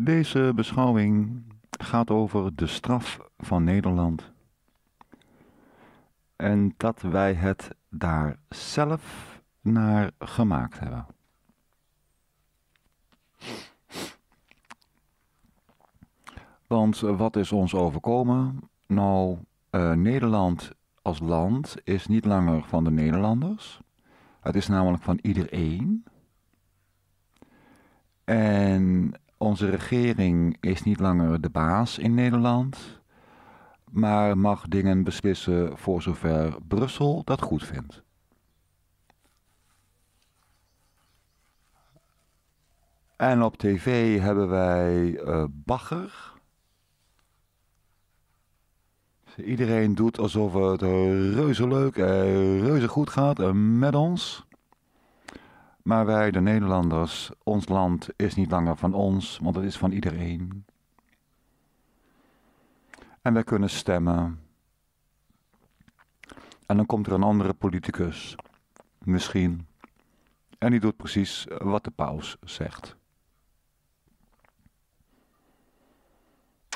Deze beschouwing gaat over de straf van Nederland. En dat wij het daar zelf naar gemaakt hebben. Want wat is ons overkomen? Nou, eh, Nederland als land is niet langer van de Nederlanders. Het is namelijk van iedereen. En onze regering is niet langer de baas in Nederland, maar mag dingen beslissen voor zover Brussel dat goed vindt. En op tv hebben wij uh, Bagger. Iedereen doet alsof het reuze leuk en reuze goed gaat eh, met ons. Maar wij, de Nederlanders, ons land is niet langer van ons, want het is van iedereen. En wij kunnen stemmen. En dan komt er een andere politicus, misschien. En die doet precies eh, wat de paus zegt.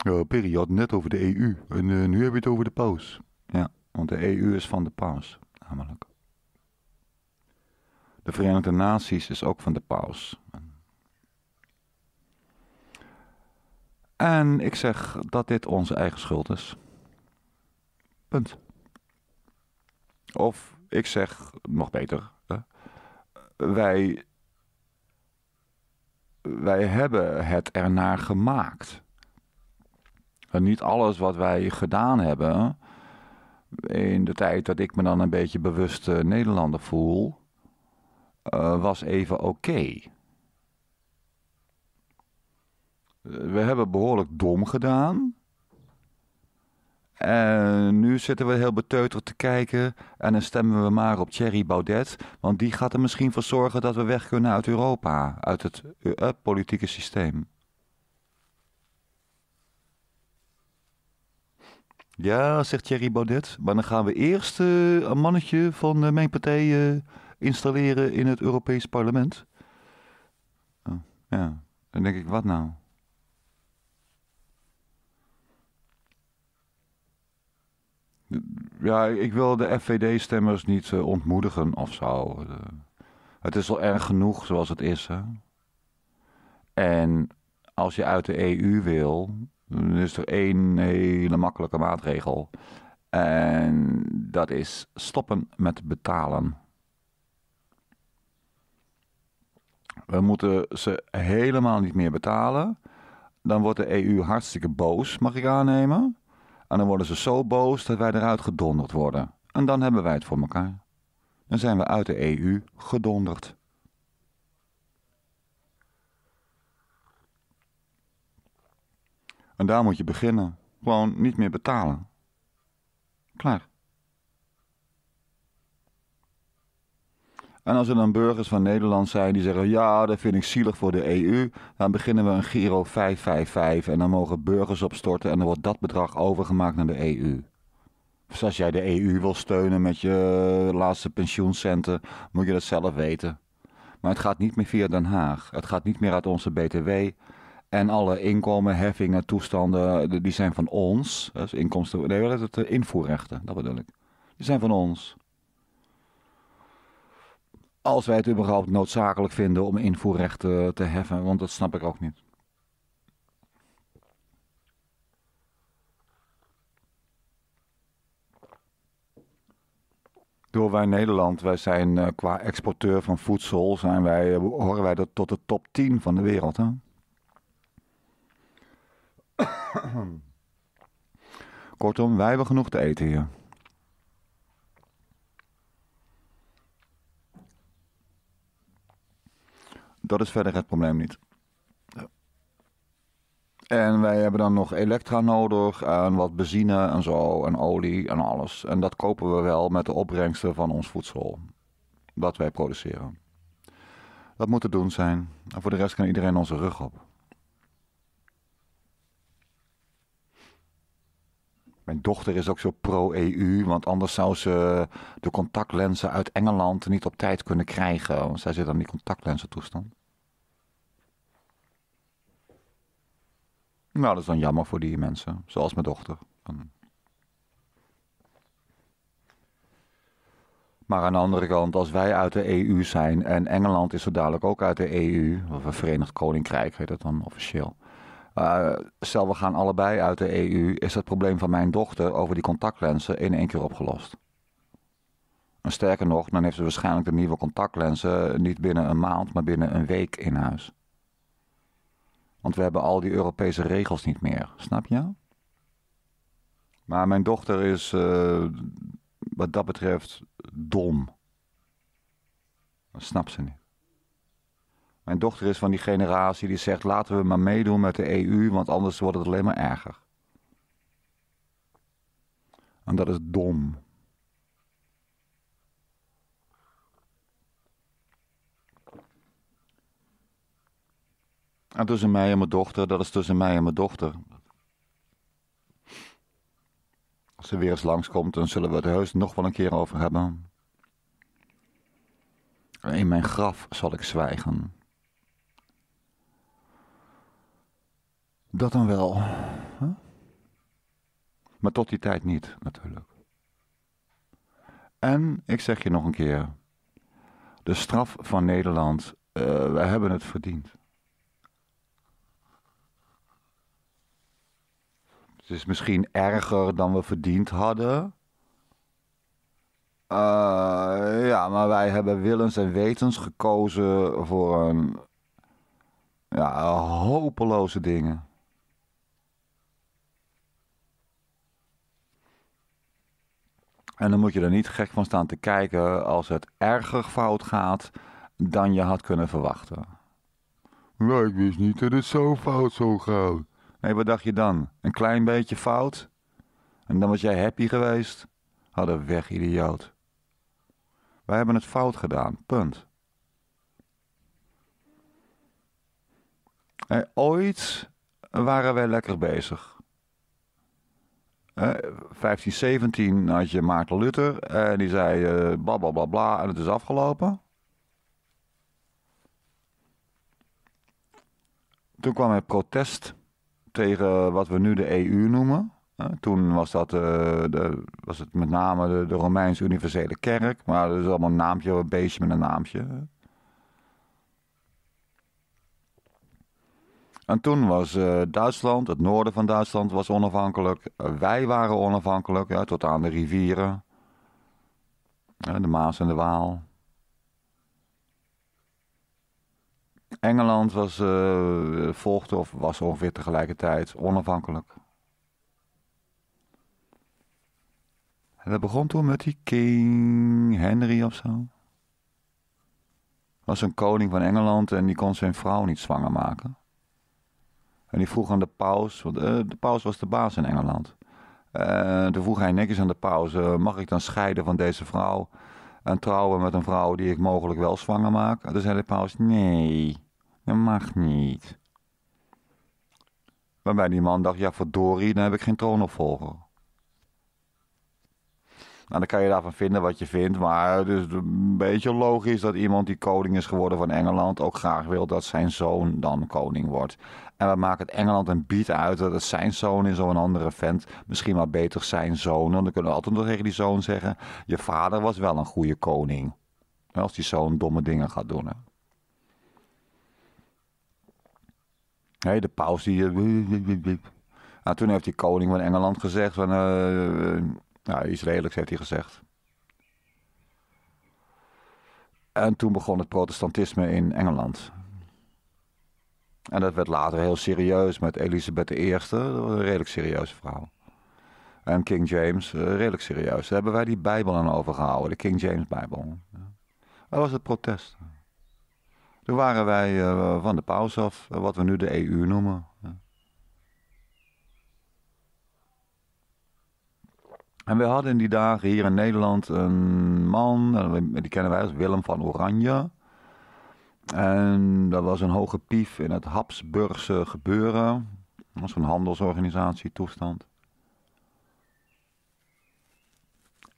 Uh, het net over de EU. En eh, nu heb je het over de paus. Ja, want de EU is van de paus, namelijk de Verenigde Naties is ook van de paus. En ik zeg dat dit onze eigen schuld is. Punt. Of ik zeg, nog beter, wij, wij hebben het ernaar gemaakt. niet alles wat wij gedaan hebben, in de tijd dat ik me dan een beetje bewust eh, Nederlander voel, eh, was even oké. Eh, we hebben behoorlijk dom gedaan. En nu zitten we heel beteuterd te kijken. En dan stemmen we maar op Thierry Baudet. Want die gaat er misschien voor zorgen dat we weg kunnen uit Europa. Uit het eh, politieke systeem. Ja, zegt Thierry Baudet. Maar dan gaan we eerst een mannetje van mijn partij installeren in het Europees Parlement? Oh, ja, dan denk ik, wat nou? Ja, ik wil de FVD-stemmers niet eh, ontmoedigen of zo. het is al erg genoeg zoals het is. Hè? En als je uit de EU wil, dan is er één hele makkelijke maatregel. En dat is stoppen met betalen. we moeten ze helemaal niet meer betalen. Dan wordt de EU hartstikke boos, mag ik aannemen. En dan worden ze zo boos dat wij eruit gedonderd worden. En dan hebben wij het voor elkaar. Dan zijn we uit de EU gedonderd. En daar moet je beginnen. Gewoon niet meer betalen. Klaar. En als er dan burgers van Nederland zijn die zeggen: ja, dat vind ik zielig voor de EU, dan beginnen we een Giro 555 en dan mogen burgers opstorten en dan wordt dat bedrag overgemaakt naar de EU. Dus als jij de EU wil steunen met je laatste pensioencenten, moet je dat zelf weten. Maar het gaat niet meer via Den Haag. Het gaat niet meer uit onze BTW. En alle inkomenheffingen, toestanden, eh, die zijn van ons. Dus inkomsten, nee, dat het invoerrechten, dat bedoel ik. Die zijn van ons. Als wij het überhaupt noodzakelijk vinden om invoerrechten te heffen, want dat snap ik ook niet. Door wij Nederland, wij zijn eh, qua exporteur van voedsel, zijn wij, eh, horen wij dat tot de top 10 van de wereld. Hè? Kortom, wij hebben genoeg te eten hier. Dat is verder het probleem niet. En wij hebben dan nog elektra nodig en wat benzine en zo en olie en alles. En dat kopen we wel met de opbrengsten van ons voedsel. Wat wij produceren. Dat moet het doen zijn. En voor de rest kan iedereen onze rug op. Mijn dochter is ook zo pro-EU, want anders zou ze de contactlenzen uit Engeland niet op tijd kunnen krijgen. Want zij zit aan die contactlenzen toestand. Nou, dat is dan jammer voor die mensen, zoals mijn dochter. Maar aan de andere kant, als wij uit de EU zijn en Engeland is zo dadelijk ook uit de EU, of het Verenigd Koninkrijk heet dat dan officieel. Uh, stel, we gaan allebei uit de EU, is het probleem van mijn dochter over die contactlenzen in één keer opgelost. En sterker nog, dan heeft ze waarschijnlijk de nieuwe contactlenzen niet binnen een maand, maar binnen een week in huis. Want we hebben al die Europese regels niet meer. Snap je? Maar mijn dochter is eh, wat dat betreft dom. Dat snapt ze niet. Mijn dochter is van die generatie die zegt: laten we maar meedoen met de EU, want anders wordt het alleen maar erger. En dat is dom. En ah, tussen mij en mijn dochter, dat is tussen mij en mijn dochter. Als ze weer eens langskomt, dan zullen we het heus nog wel een keer over hebben. In mijn graf zal ik zwijgen. Dat dan wel. Maar tot die tijd niet, natuurlijk. En ik zeg je nog een keer: de straf van Nederland, uh, eh, wij hebben het verdiend. Het is misschien erger dan we verdiend hadden. Eh, ja, maar wij hebben willens en wetens gekozen voor een. Ja, hopeloze dingen. En dan moet je er niet gek van staan te kijken als het erger fout gaat dan je had kunnen verwachten. Nou, ik wist niet dat het zo fout zou gaan. Nee, wat dacht je dan? Een klein beetje fout? En dan was jij happy geweest? Hadden weg, idioot. Wij hebben het fout gedaan, punt. ooit waren wij lekker bezig. 1517 eh, had je Maarten Luther en die zei eh, bla bla bla bla en het is afgelopen. Toen kwam het protest tegen wat we nu de EU noemen. Toen was, dat, eh, de, was het met name de, Romeinse Universele Kerk. Maar dat is allemaal een naampje, een beestje met een naampje. En toen was eh, Duitsland, het noorden van Duitsland, was onafhankelijk. wij waren onafhankelijk, ja, tot aan de rivieren. de Maas en de Waal. Engeland was, eh, volgde of was ongeveer tegelijkertijd onafhankelijk. En dat begon toen met die King Henry of zo. Was een koning van Engeland en die kon zijn vrouw niet zwanger maken. En die vroeg aan de paus, want eh, de paus was de baas in Engeland. Uh, toen vroeg hij netjes aan de paus: mag ik dan scheiden van deze vrouw en trouwen met een vrouw die ik mogelijk wel zwanger maak? En toen zei de paus: nee. Dat mag niet. Waarbij die man dacht, ja verdorie, dan heb ik geen troonopvolger. Nou, dan kan je daarvan vinden wat je vindt, maar het is een beetje logisch dat iemand die koning is geworden van Engeland ook graag wil dat zijn zoon dan koning wordt. En we maken het Engeland een bied uit dat het zijn zoon is of een andere vent. Misschien maar beter zijn zoon, dan kunnen we altijd nog tegen die zoon zeggen: Je vader was wel een goede koning. Als die zoon domme dingen gaat doen. Nee, de paus die... Eh, nou, toen heeft die koning van Engeland gezegd, van, eh, eh, nou, iets redelijks heeft hij gezegd. En toen begon het protestantisme in Engeland. En dat werd later heel serieus met Elisabeth I, een redelijk serieuze vrouw. En King James, redelijk serieus. Daar hebben wij die Bijbel aan overgehouden, de King James Bijbel. Dat was het protest. Toen waren wij eh, van de pauze af, eh, wat we nu de EU noemen. En we hadden in die dagen hier in Nederland een man, eh, die kennen wij als Willem van Oranje. En dat was een hoge pief in het Habsburgse gebeuren. Dat was een handelsorganisatie toestand.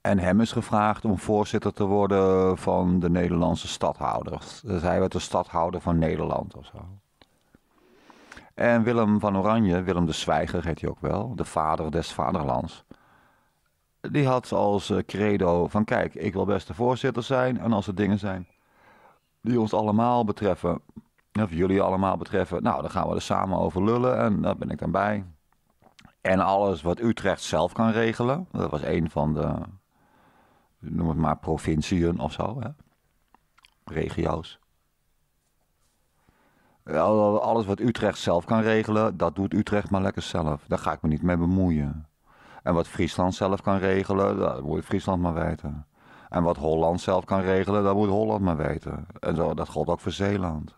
En hem is gevraagd om voorzitter te worden van de Nederlandse stadhouders. Dus hij werd de stadhouder van Nederland of zo. En Willem van Oranje, Willem de Zwijger heet hij ook wel, de vader des vaderlands. Die had als eh, credo van kijk, ik wil best de voorzitter zijn en als er dingen zijn die ons allemaal betreffen, of jullie allemaal betreffen, nou dan gaan we er samen over lullen en daar ben ik dan bij. En alles wat Utrecht zelf kan regelen, dat was een van de noem het maar provinciën of zo, hè? regio's. Alles wat Utrecht zelf kan regelen, dat doet Utrecht maar lekker zelf. Daar ga ik me niet mee bemoeien. En wat Friesland zelf kan regelen, dat moet Friesland maar weten. En wat Holland zelf kan regelen, dat moet Holland maar weten. En zo, dat geldt ook voor Zeeland.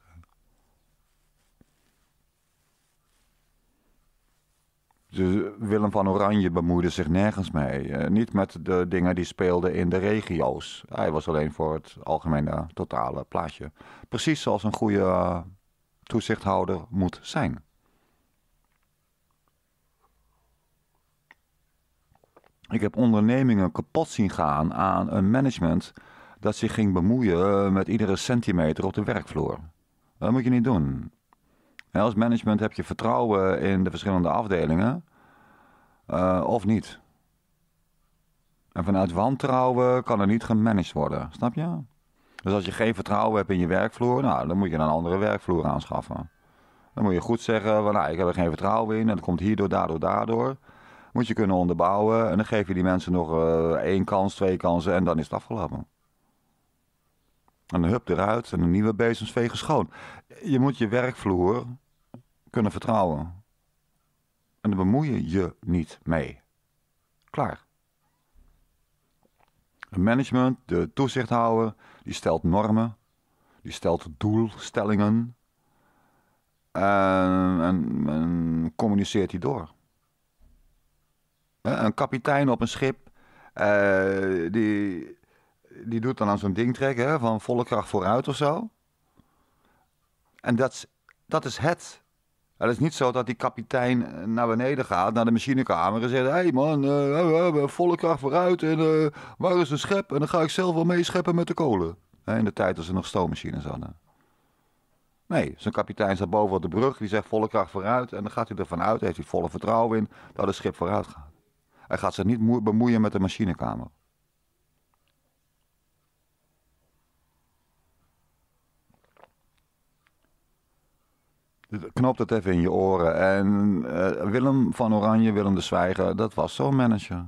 Willem van Oranje bemoeide zich nergens mee. Eh, niet met de dingen die speelden in de regio's. Hij was alleen voor het algemene totale plaatje. Precies zoals een goede eh, toezichthouder moet zijn. Ik heb ondernemingen kapot zien gaan aan een management dat zich ging bemoeien eh, met iedere centimeter op de werkvloer. Dat moet je niet doen. Als management heb je vertrouwen in de verschillende afdelingen eh, of niet. En vanuit wantrouwen kan er niet gemanaged worden, snap je? Dus als je geen vertrouwen hebt in je werkvloer, nou, dan moet je een andere werkvloer aanschaffen. Dan moet je goed zeggen, van nou, ik heb er geen vertrouwen in, en dat komt hierdoor, daardoor, daardoor. Moet je kunnen onderbouwen en dan geef je die mensen nog eh, één kans, twee kansen en dan is het afgelopen. En dan hup eruit en een nieuwe bezemsvegen schoon. Je moet je werkvloer kunnen vertrouwen. En daar bemoei je je niet mee. Klaar. Het management, de toezichthouder, die stelt normen, die stelt doelstellingen en, en, communiceert die door. Een kapitein op een schip, eh, die, die doet dan aan zo'n ding trekken van volle kracht vooruit of zo. En dat, dat is het. Nou, het is niet zo dat die kapitein eh, naar beneden gaat, naar de machinekamer en zegt... Hé hey man, eh, hebben volle kracht vooruit en eh, waar is de schep? En dan ga ik zelf wel meescheppen met de kolen. In de tijd dat ze nog stoommachines hadden. Nee, zijn kapitein staat boven op de brug, die zegt volle kracht vooruit. En dan gaat hij ervan uit, heeft hij volle vertrouwen in, dat het schip vooruit gaat. Hij gaat zich niet bemoeien met de machinekamer. Knop dat even in je oren. En eh, Willem van Oranje, Willem de Zwijger, dat was zo'n manager.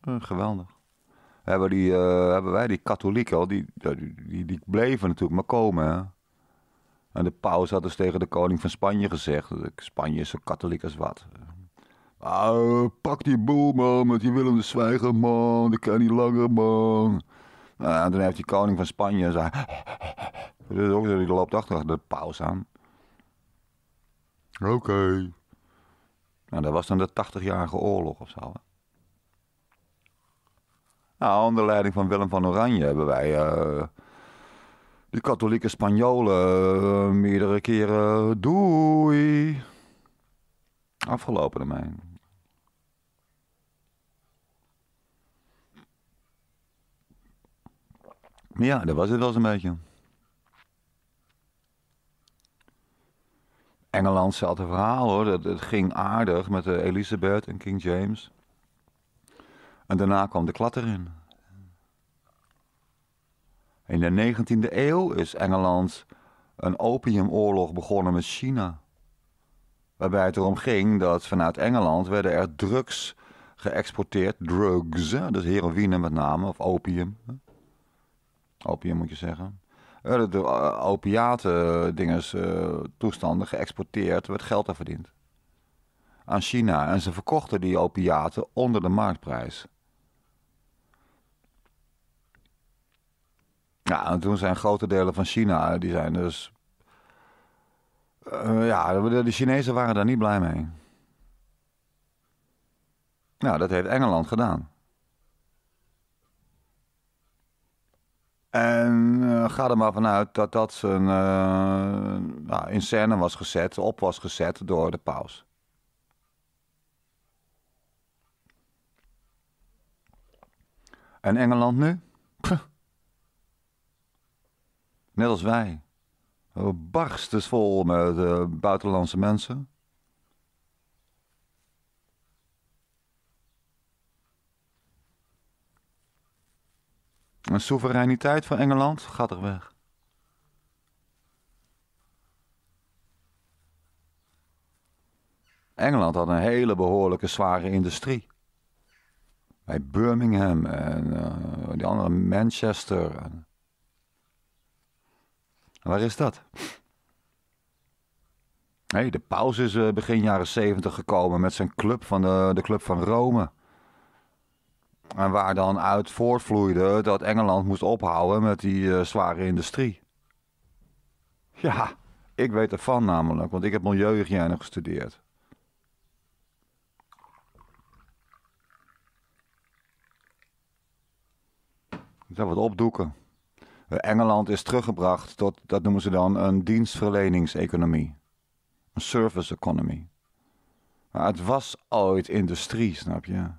Eh, geweldig. Hebben, die, eh, hebben wij die katholieken, die, die, die, bleven natuurlijk maar komen. Hè? En de paus had dus tegen de koning van Spanje gezegd: Spanje is zo katholiek als wat. Ah, pak die boel man, met die Willem de Zwijger man, die kan niet langer man. Ah, en toen heeft die koning van Spanje zei... Dus ook, die loopt achter de paus aan. Oké. Nou, dat was dan de 80-jarige oorlog of zo. Hè? Nou, onder leiding van Willem van Oranje hebben wij uh, eh, die katholieke Spanjolen eh, meerdere keren doei afgelopen ermee. Ja, dat was het wel eens een beetje. Engeland zat een verhaal hoor. Dat, het ging aardig met Elisabeth Elizabeth en King James. En daarna kwam de klat erin. In de 19e eeuw is Engeland een opiumoorlog begonnen met China. Waarbij het erom ging dat vanuit Engeland werden er drugs geëxporteerd. Drugs, dus heroïne met name, of opium. Opium moet je zeggen werden eh, eh, opiaten eh, dinges, toestanden geëxporteerd, werd geld aan verdiend. Aan China. En ze verkochten die opiaten onder de marktprijs. Ja, en toen zijn grote delen van China, die zijn dus... ja, de, de, Chinezen waren daar niet blij mee. Nou, dat heeft Engeland gedaan. En eh, ga er maar vanuit dat dat een uh, eh, nou, in scène was gezet, op was gezet door de paus. En Engeland nu? Net als wij. We vol met eh, buitenlandse mensen. De soevereiniteit van Engeland gaat er weg. Engeland had een hele behoorlijke zware industrie. Bij Birmingham en eh, die andere Manchester. En... Waar is dat? Hey, de paus is eh, begin jaren zeventig gekomen met zijn club van de, de Club van Rome. En waar dan uit voortvloeide dat Engeland moest ophouden met die eh, zware industrie. Ja, ik weet ervan namelijk, want ik heb milieuhygiëne gestudeerd. Ik zal wat opdoeken. Eh, Engeland is teruggebracht tot, dat noemen ze dan, een dienstverleningseconomie. Een service economy. Maar het was ooit industrie, snap je?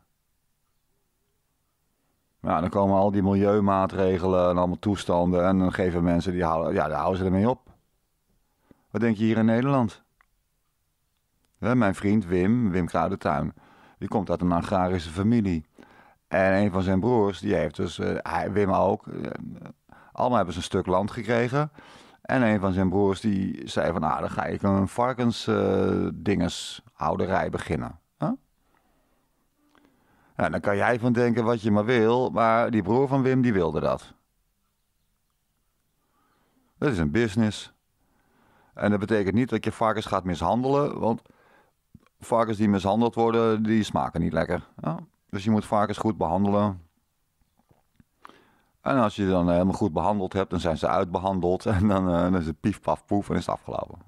Nou, dan komen al die milieumaatregelen en allemaal toestanden. En dan geven mensen, die houden, ja, daar houden ze ermee op. Wat denk je hier in Nederland? mijn vriend Wim, Wim Kruidentuin, die komt uit een agrarische familie. En een van zijn broers, die heeft dus, eh, hij, Wim ook, eh, allemaal hebben ze een stuk land gekregen. En een van zijn broers die zei van, ah, dan ga ik een varkensdingenshouderij uh, beginnen. Nou, dan kan jij van denken wat je maar wil, maar die broer van Wim die wilde dat. Dat is een business. En dat betekent niet dat je varkens gaat mishandelen, want varkens die mishandeld worden, die smaken niet lekker. Dus je moet varkens goed behandelen. En als je ze dan helemaal goed behandeld hebt, dan zijn ze uitbehandeld en dan, eh, dan is het pief, paf, poef en is het afgelopen.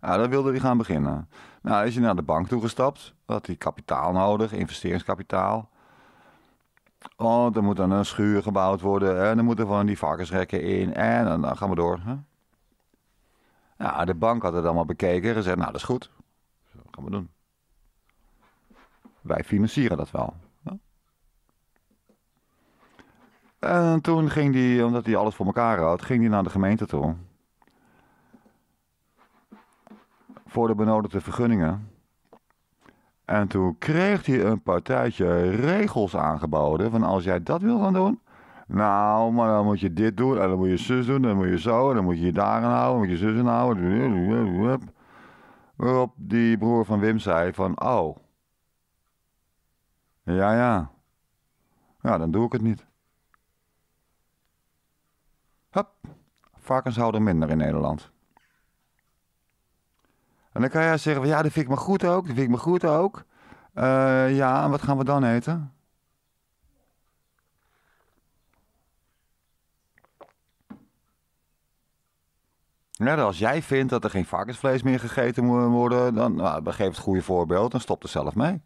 Nou, dan wilde hij gaan beginnen. Nou, is je naar de bank toegestapt, had hij kapitaal nodig, investeringskapitaal. Oh, er moet dan een schuur gebouwd worden en dan moeten van die varkensrekken in en dan, gaan we door. Hè? Nou, de bank had het allemaal bekeken en gezegd, nou dat is goed, dat gaan we doen. Wij financieren dat wel. En toen ging hij, omdat hij alles voor elkaar had, ging hij naar de gemeente toe. voor de benodigde vergunningen. En toen kreeg hij een partijtje regels aangeboden. Van als jij dat wil gaan doen. Nou, maar dan moet je dit doen. En dan moet je zus doen. En dan moet je zo. En dan moet je je daar aan houden. Dan moet je zus aan houden. Waarop die broer van Wim zei van... Oh. Ja, ja. Ja, dan doe ik het niet. Hup. zouden minder in Nederland. En dan kan jij zeggen, ja, dat vind ik me goed ook, dat vind ik goed ook. Eh, ja, en wat gaan we dan eten? Net als jij vindt dat er geen varkensvlees meer gegeten moet worden, dan nou, geef het goede voorbeeld en stop er zelf mee.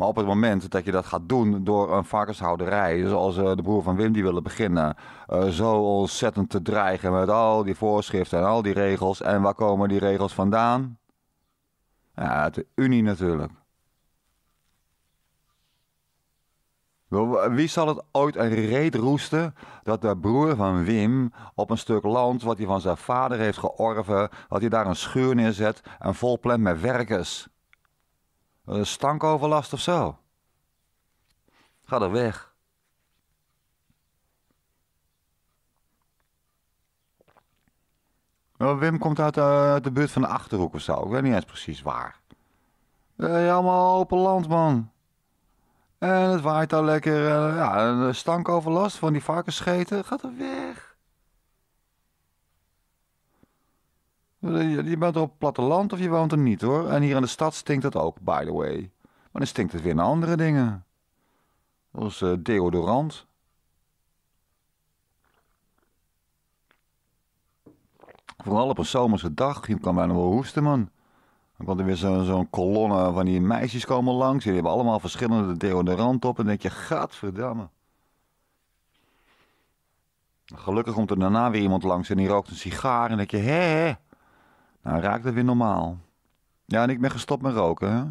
Maar op het moment dat je dat gaat doen door een varkenshouderij, zoals eh, de broer van Wim die willen beginnen, eh, zo ontzettend te dreigen met al die voorschriften en al die regels. En waar komen die regels vandaan? Ja, uit de Unie natuurlijk. Wie zal het ooit een reet roesten dat de broer van Wim op een stuk land wat hij van zijn vader heeft georven, dat hij daar een schuur neerzet en volplant met werkers? stankoverlast of zo. Ga er weg. Wim komt eh, uit de, buurt van de Achterhoek of zo. Ik weet niet eens precies waar. Hey, eh, allemaal open land, man. En het waait daar lekker. Eh, ja, stankoverlast van die varkensscheten. Gaat er weg. Je bent op het platteland of je woont er niet hoor. En hier in de stad stinkt het ook, by the way. Maar dan stinkt het weer naar andere dingen. Als uh, eh, deodorant. Vooral op een zomerse dag. Je kan bijna wel hoesten, man. Dan komt er weer zo'n kolonne van die meisjes komen langs. Die hebben allemaal verschillende deodorant op. En dan denk je, gadverdamme. Gelukkig komt er daarna weer iemand langs en die rookt een sigaar. En dan denk je, hè. Nou, raakt het weer normaal. Ja, en ik ben gestopt met roken. Hè?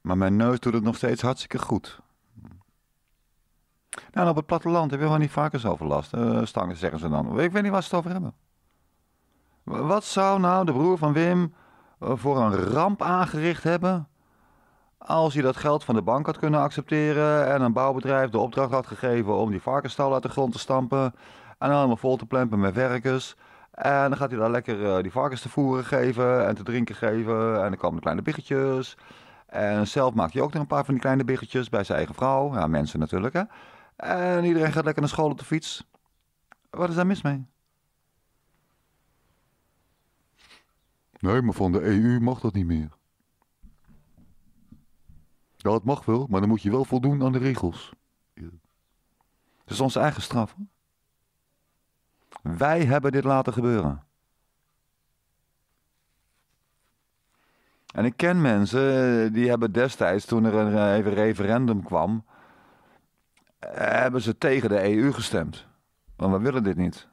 Maar mijn neus doet het nog steeds hartstikke goed. Nou, op het platteland heb je wel niet varkensoverlast. Uh, eh, stangen zeggen ze dan. Ik weet niet wat ze het over hebben. Wat zou nou de broer van Wim eh, voor een ramp aangericht hebben... als hij dat geld van de bank had kunnen accepteren... en een bouwbedrijf de opdracht had gegeven om die varkensstal uit de grond te stampen... en allemaal vol te plempen met werkers... En dan gaat hij daar lekker eh, die varkens te voeren geven en te drinken geven. En dan komen de kleine biggetjes. En zelf maakt hij ook nog een paar van die kleine biggetjes bij zijn eigen vrouw. Ja, mensen natuurlijk, hè. En iedereen gaat lekker naar school op de fiets. Wat is daar mis mee? Nee, maar van de EU mag dat niet meer. Ja, het mag wel, maar dan moet je wel voldoen aan de regels. Het is onze eigen straf. Hoor. Wij hebben dit laten gebeuren. En ik ken mensen eh, die hebben destijds, toen er een eh, even referendum kwam, eh, hebben ze tegen de EU gestemd. Want we willen dit niet.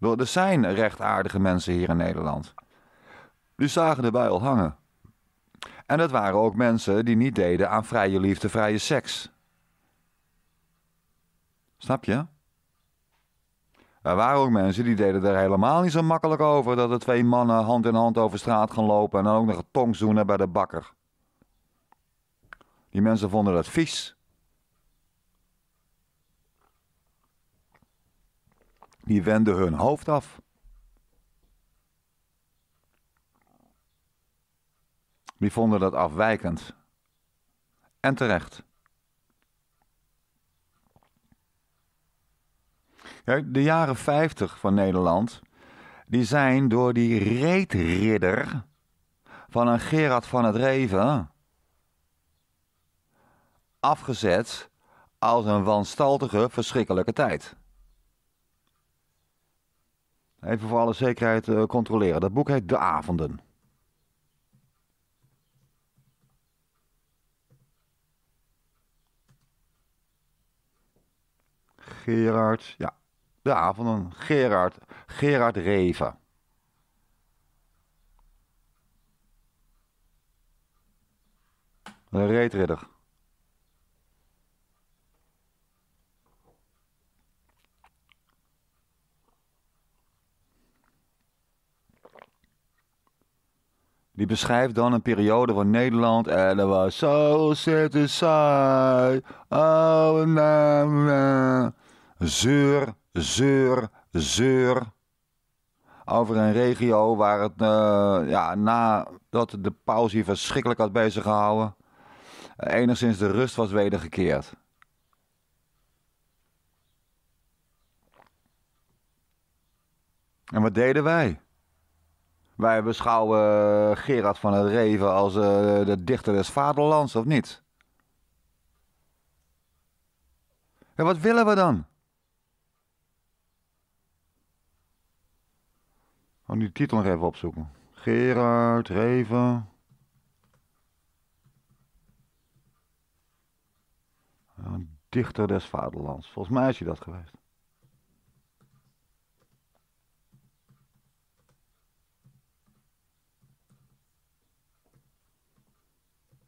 Er zijn rechtaardige mensen hier in Nederland. Die zagen erbij al hangen. En dat waren ook mensen die niet deden aan vrije liefde, vrije seks. Snap je? Er waren ook mensen die deden er helemaal niet zo makkelijk over dat er twee mannen hand in hand over straat gaan lopen en dan ook nog een tongzoenen bij de bakker. Die mensen vonden dat vies. Die wenden hun hoofd af. Die vonden dat afwijkend. En terecht. de jaren 50 van Nederland, die zijn door die reetridder van een Gerard van het Reven afgezet als een wanstaltige, verschrikkelijke tijd. Even voor alle zekerheid eh, controleren. Dat boek heet De Avonden. Gerard, ja, de avonden Gerard, Gerard Reven. Een reetridder. Die beschrijft dan een periode van Nederland en er was zo zitten saai. Oh, na, na. Zeur zeur, zeur over een regio waar het uh, ja, nadat de pauze hier verschrikkelijk had bezig gehouden, enigszins de rust was wedergekeerd. En wat deden wij? Wij beschouwen eh, Gerard van het Reven als eh, de dichter des vaderlands, of niet? En wat willen we dan? Gewoon oh, die titel nog even opzoeken. Gerard, Reven. Dichter des Vaderlands. Volgens mij is je dat geweest.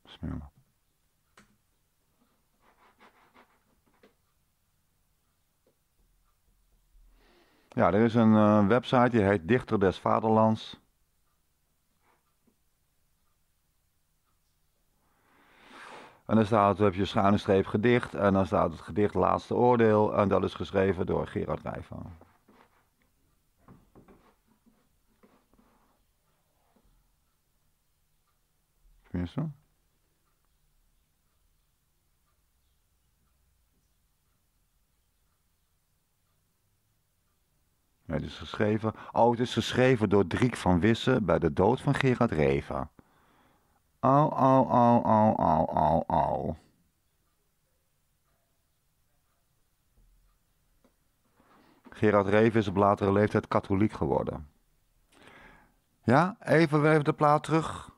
Bismillah. Ja, er is een eh, website die heet Dichter des Vaderlands. En dan staat, heb je schuine streep gedicht. En dan staat het gedicht Laatste Oordeel. En dat is geschreven door Gerard Rijvan. Tenminste. het is geschreven. Oh, het is geschreven door Driek van Wissen bij de dood van Gerard Reva. Au, au, au, au, au, au, au. Gerard Reven is op latere leeftijd katholiek geworden. Ja, even, even de plaat terug.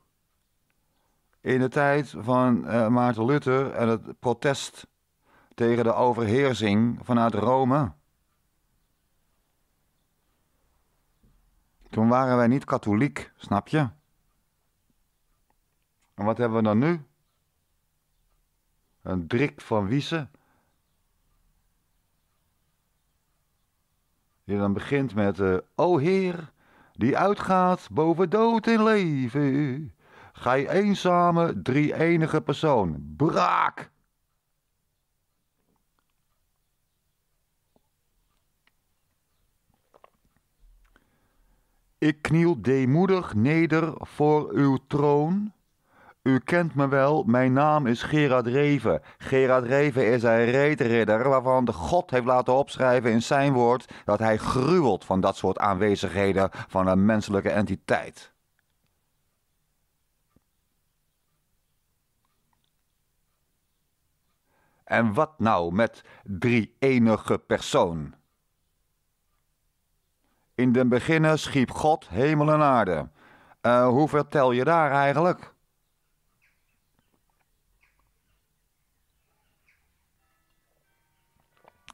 In de tijd van uh, Maarten Luther en het protest tegen de overheersing vanuit Rome Toen waren wij niet katholiek, snap je? En wat hebben we dan nu? Een drik van Wiesen. Die dan begint met, uh, O Heer, die uitgaat boven dood en leven. Gij eenzame, drie enige persoon. Braak! Ik kniel deemoedig neder voor uw troon. U kent me wel, mijn naam is Gerard Reven. Gerard Reven is een reetridder waarvan de God heeft laten opschrijven in zijn woord dat hij gruwelt van dat soort aanwezigheden van een menselijke entiteit. En wat nou met drie enige persoon? In den beginnen schiep God hemel en aarde. Eh, hoe vertel je daar eigenlijk?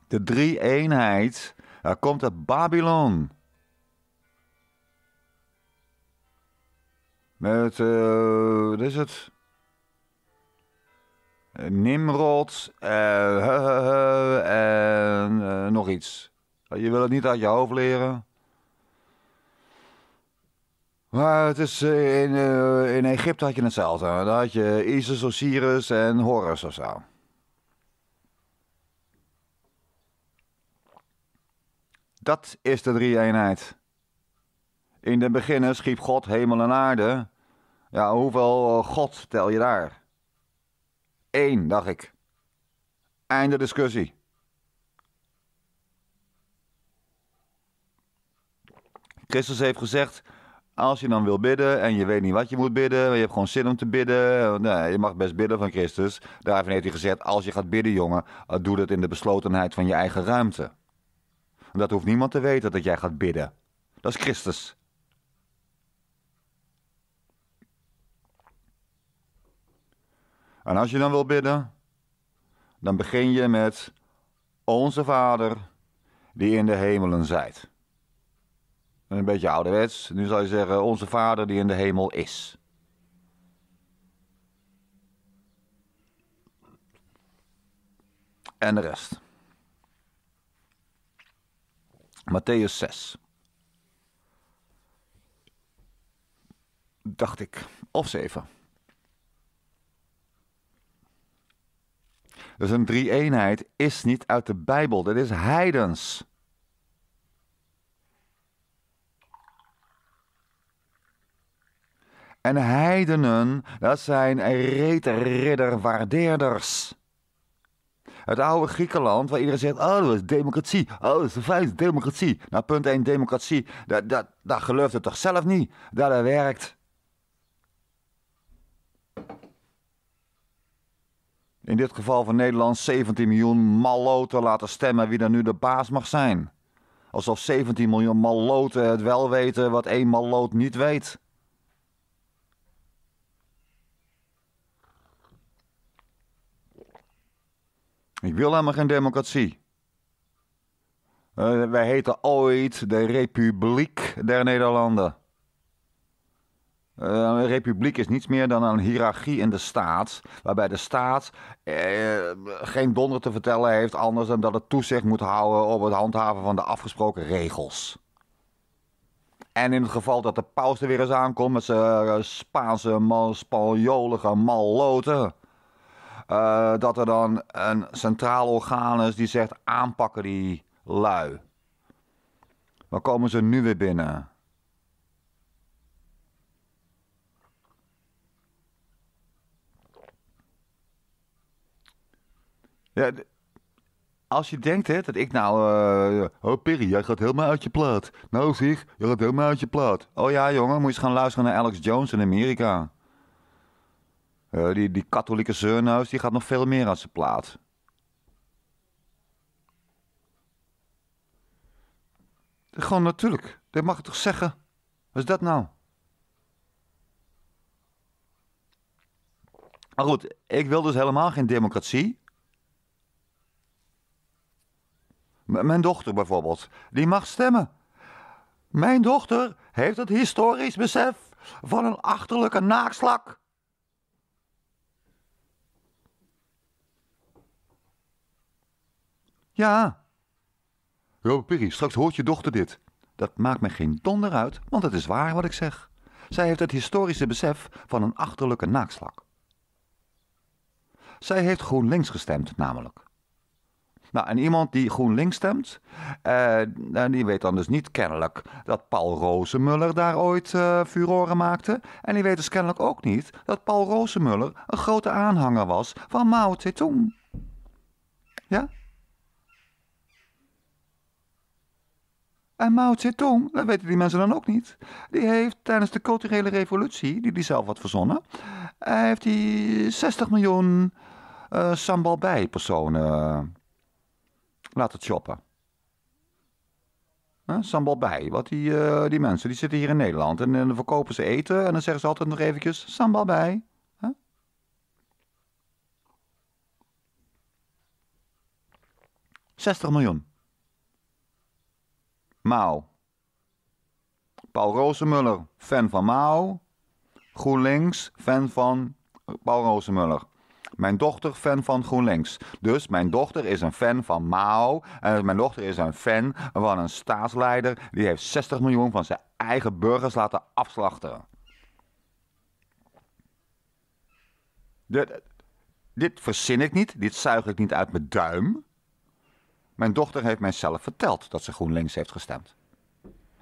De drie eenheid uh, komt uit Babylon. Met, uh, wat is het? Nimrod eh, en nog iets. Je wil het niet uit je hoofd leren. Maar het is eh, in, eh, in Egypte had je hetzelfde. Daar had je Isis, Osiris en Horus of zo. Dat is de drie-eenheid. In het begin schiep God hemel en aarde. Ja, hoeveel eh, God tel je daar? Eén, dacht ik. Einde discussie. Christus heeft gezegd als je dan wil bidden en je weet niet wat je moet bidden, maar je hebt gewoon zin om te bidden. Eh, nee, nou, je mag best bidden van Christus. Daarvan heeft hij gezegd: als je gaat bidden, jongen, eh, doe dat in de beslotenheid van je eigen ruimte. dat hoeft niemand te weten dat jij gaat bidden. Dat is Christus. En als je dan wil bidden, dan begin je met: Onze Vader, die in de hemelen zijt. Een beetje ouderwets. Nu zou je zeggen, onze Vader die in de hemel is. En de rest. Matthäus 6. Dacht ik. Of 7. Dus een drie-eenheid is niet uit de Bijbel. Dat is heidens. En heidenen, dat zijn ridderwaardeerders. Het oude Griekenland, waar iedereen zegt: oh, dat is democratie. Oh, dat is de feit, democratie. Nou, punt 1, democratie. Dat, dat, dat gelooft het toch zelf niet dat dat werkt? In dit geval van Nederland 17 miljoen malloten laten stemmen wie dan nu de baas mag zijn. Alsof 17 miljoen malloten het wel weten wat één malloot niet weet. Ik wil helemaal geen democratie. Eh, wij heten ooit de Republiek der Nederlanden. Eh, een republiek is niets meer dan een hiërarchie in de staat, waarbij de staat eh, geen donder te vertellen heeft anders dan dat het toezicht moet houden op het handhaven van de afgesproken regels. En in het geval dat de paus er weer eens aankomt met zijn Spaanse spanjolige malloten, eh, dat er dan een centraal orgaan is die zegt aanpakken die lui. Waar komen ze nu weer binnen? Ja, als je denkt hè, dat ik nou... Uh, oh Perry, jij gaat helemaal uit je plaat. Nou zeg, jij gaat helemaal uit je plaat. Oh ja jongen, moet je eens gaan luisteren naar Alex Jones in Amerika. Eh, die, die katholieke zeurneus die gaat nog veel meer aan zijn plaats. Gewoon natuurlijk, dat mag ik toch zeggen? Wat is dat nou? Maar goed, ik wil dus helemaal geen democratie. mijn dochter bijvoorbeeld, die mag stemmen. Mijn dochter heeft het historisch besef van een achterlijke naakslak. Ja. Robert Piri, straks hoort je dochter dit. Dat maakt me geen donder uit, want het is waar wat ik zeg. Zij heeft het historische besef van een achterlijke naakslak. Zij heeft GroenLinks gestemd, namelijk. Nou, en iemand die GroenLinks stemt, eh, nou, die weet dan dus niet kennelijk dat Paul Rozemuller daar ooit eh, furoren maakte. En die weet dus kennelijk ook niet dat Paul Rozemuller een grote aanhanger was van Mao Zedong. Ja? En Mao Zedong, dat weten die mensen dan ook niet. Die heeft tijdens de culturele revolutie, die hij zelf had verzonnen, eh, heeft hij 60 miljoen uh, eh, sambal bij personen eh, laten shoppen. Huh? Sambal bij, wat die, die mensen die zitten hier in Nederland en, en, dan verkopen ze eten en dan zeggen ze altijd nog eventjes sambal bij. ...60 miljoen. Mao. Paul Rozemuller, fan van Mao. GroenLinks, fan van eh, Paul Rozemuller. Mijn dochter, fan van GroenLinks. Dus mijn dochter is een fan van Mao. En mijn dochter is een fan van een staatsleider. die heeft 60 miljoen van zijn eigen burgers laten afslachten. Dit, dit verzin ik niet. Dit zuig ik niet uit mijn duim. Mijn dochter heeft mij zelf verteld dat ze GroenLinks heeft gestemd.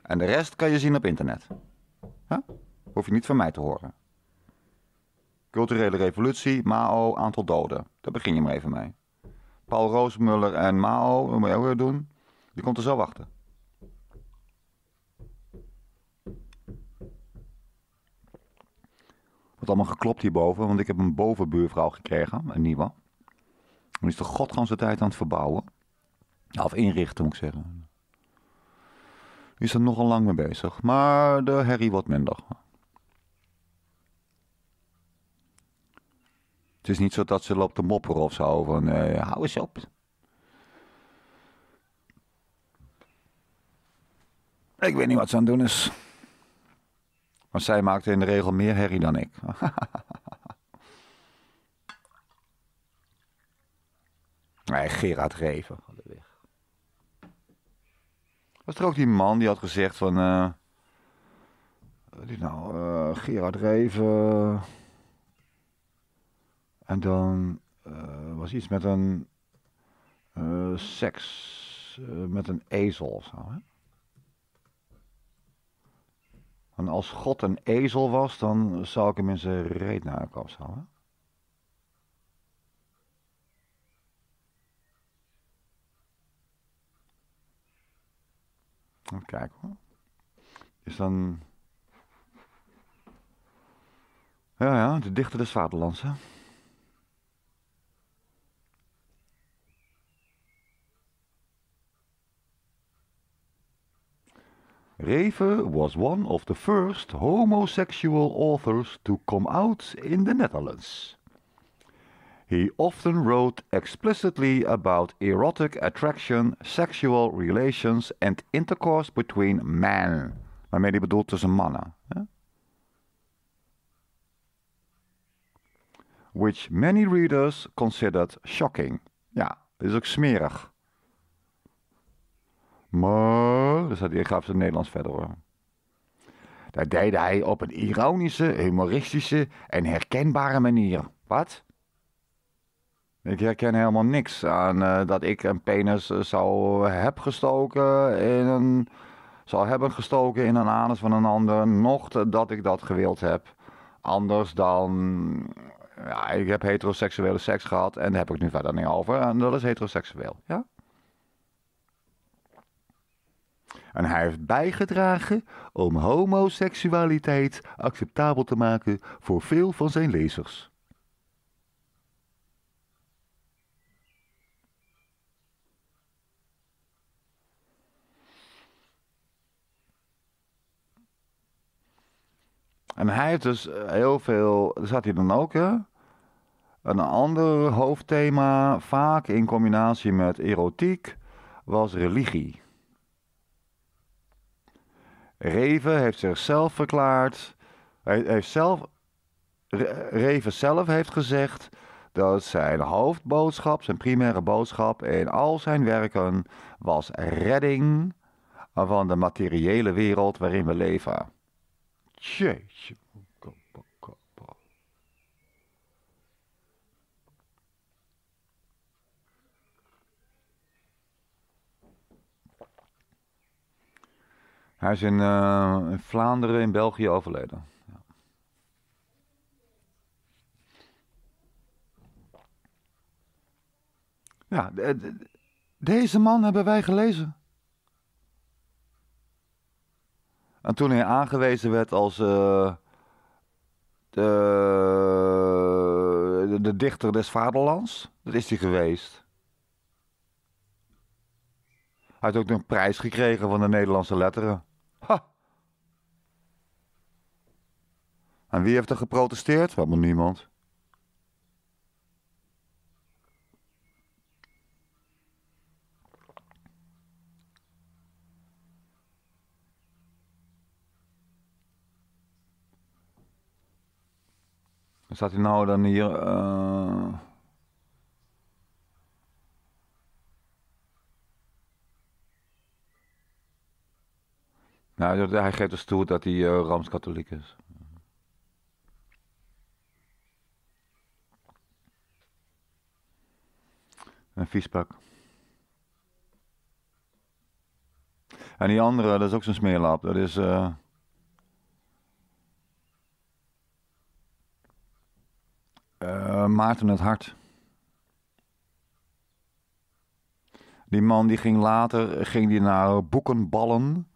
En de rest kan je zien op internet. Huh? Hoef je niet van mij te horen. Culturele revolutie, Mao, aantal doden. Daar begin je maar even mee. Paul Roosmuller en Mao, wat moet je ook weer doen. Die komt er zo wachten. Wordt allemaal geklopt hierboven, want ik heb een bovenbuurvrouw gekregen, een nieuwe. Die is de godganse tijd aan het verbouwen. Of inrichten, moet ik zeggen. Is er nogal lang mee bezig. Maar de herrie wordt minder. Het is niet zo dat ze loopt te mopperen of zo. Van, eh, hou eens op. Ik weet niet wat ze aan het doen is. Maar zij maakte in de regel meer herrie dan ik. nee, Gerard Reven. Was er ook die man die had gezegd van... Uh, nou, eh, Gerard Reven... En dan eh, was iets met een seks met een ezel of zo, hè? En als God een ezel was, dan zou ik hem in zijn reet naar of zo, hè? Even hoor. Is dan... Ja, ja, de dichter des vaderlands, hè. Reve was one of the first homosexual authors to come out in the Netherlands. He often wrote explicitly about erotic attraction, sexual relations and intercourse between men. Waarmee hij bedoelt tussen mannen. Hè? Which many readers considered shocking. Ja, is ook smerig. Maar, dus hij gaf ze het Nederlands verder hoor. Dat deed hij op een ironische, humoristische en herkenbare manier. Wat? Ik herken helemaal niks aan eh, dat ik een penis eh, zou heb gestoken in een, zou hebben gestoken in een anus van een ander, nog dat ik dat gewild heb. Anders dan, ja, ik heb heteroseksuele seks gehad en daar heb ik nu verder niet over. En dat is heteroseksueel, ja. En hij heeft bijgedragen om homoseksualiteit acceptabel te maken voor veel van zijn lezers. En hij heeft dus eh, heel veel, daar zat hij dan ook, hè? Een ander hoofdthema, vaak in combinatie met erotiek, was religie. Reven heeft zichzelf verklaard, heeft zelf, Reven zelf heeft gezegd dat zijn hoofdboodschap, zijn primaire boodschap in al zijn werken was redding van de materiële wereld waarin we leven. Jeetje. Hij is eh, in, Vlaanderen, in België overleden. Ja. ja, deze man hebben wij gelezen. En toen hij aangewezen werd als eh, de, de, dichter des vaderlands, dat is hij geweest. Hij heeft ook een prijs gekregen van de Nederlandse letteren. Ha! En wie heeft er geprotesteerd? Helemaal niemand. Zat staat hij nou dan hier? Uh... Nou, hij geeft dus toe dat hij uh, Rooms-Katholiek is. Een viespak. En die andere, dat is ook zo'n smeerlap. Dat is... Eh, Eh, Maarten het Hart. Die man die ging later ging die naar boekenballen.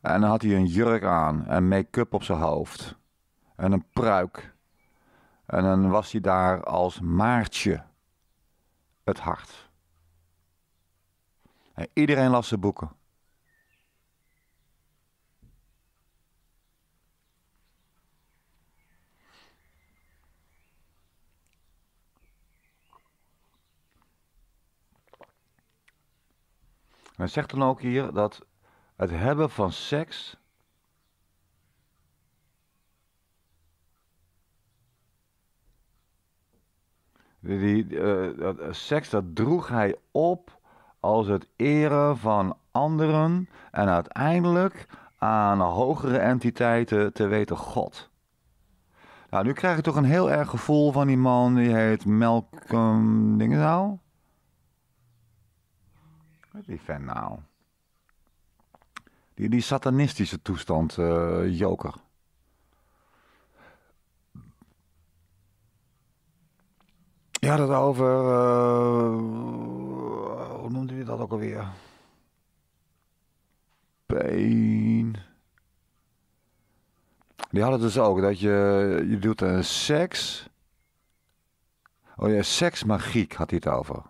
En dan had hij een jurk aan en make-up op zijn hoofd. En een pruik. En dan was hij daar als Maartje het Hart. En iedereen las zijn boeken. hij zegt dan ook hier dat het hebben van seks. Eh, eh, seks, dat droeg hij op als het eren van anderen en uiteindelijk aan hogere entiteiten te weten God. Nou, nu krijg ik toch een heel erg gevoel van die man die heet Malcolm Dingenau. Nou? die nou? Die, die satanistische toestand, eh, joker. Ja, had het over... Eh, hoe noemde hij dat ook alweer? Pain. Die hadden dus ook dat je, je doet een seks. Oh ja, seksmagiek had hij het over.